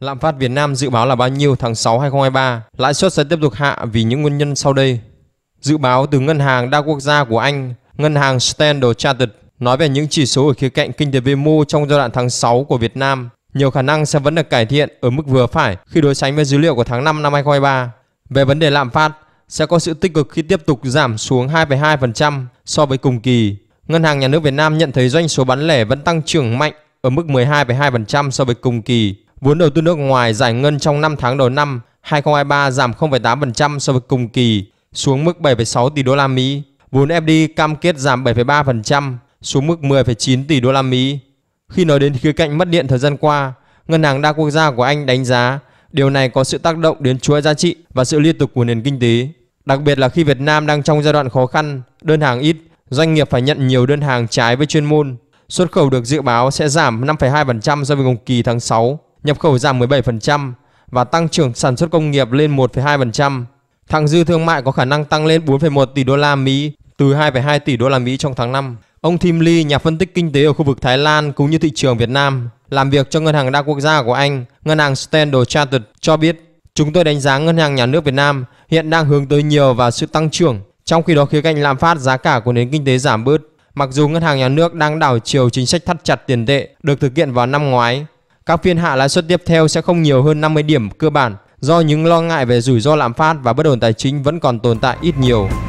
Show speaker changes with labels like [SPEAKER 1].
[SPEAKER 1] Lạm phát Việt Nam dự báo là bao nhiêu tháng 6 2023? Lãi suất sẽ tiếp tục hạ vì những nguyên nhân sau đây. Dự báo từ ngân hàng đa quốc gia của Anh, ngân hàng Standard Chartered nói về những chỉ số ở khía cạnh kinh tế vĩ mô trong giai đoạn tháng 6 của Việt Nam nhiều khả năng sẽ vẫn được cải thiện ở mức vừa phải khi đối sánh với dữ liệu của tháng 5 năm 2023. Về vấn đề lạm phát, sẽ có sự tích cực khi tiếp tục giảm xuống 2,2% so với cùng kỳ. Ngân hàng Nhà nước Việt Nam nhận thấy doanh số bán lẻ vẫn tăng trưởng mạnh ở mức 12,2% so với cùng kỳ Vốn đầu tư nước ngoài giải ngân trong 5 tháng đầu năm 2023 giảm 0,8% so với cùng kỳ xuống mức 7,6 tỷ đô la Mỹ. Vốn FDI cam kết giảm 7,3% xuống mức 10,9 tỷ đô la Mỹ. Khi nói đến khía cạnh mất điện thời gian qua, ngân hàng đa quốc gia của Anh đánh giá điều này có sự tác động đến chuỗi giá trị và sự liên tục của nền kinh tế. Đặc biệt là khi Việt Nam đang trong giai đoạn khó khăn, đơn hàng ít, doanh nghiệp phải nhận nhiều đơn hàng trái với chuyên môn. Xuất khẩu được dự báo sẽ giảm 5,2% so với cùng kỳ tháng 6 nhập khẩu giảm 17% và tăng trưởng sản xuất công nghiệp lên 1,2%. Thặng dư thương mại có khả năng tăng lên 4,1 tỷ đô la Mỹ từ 2,2 tỷ đô la Mỹ trong tháng 5. Ông Tim Lee, nhà phân tích kinh tế ở khu vực Thái Lan cũng như thị trường Việt Nam, làm việc cho ngân hàng đa quốc gia của Anh, ngân hàng Standard Chartered cho biết, chúng tôi đánh giá ngân hàng nhà nước Việt Nam hiện đang hướng tới nhiều vào sự tăng trưởng, trong khi đó khía cạnh lạm phát giá cả của nền kinh tế giảm bớt. Mặc dù ngân hàng nhà nước đang đảo chiều chính sách thắt chặt tiền tệ được thực hiện vào năm ngoái, các phiên hạ lãi suất tiếp theo sẽ không nhiều hơn 50 điểm cơ bản do những lo ngại về rủi ro lạm phát và bất ổn tài chính vẫn còn tồn tại ít nhiều.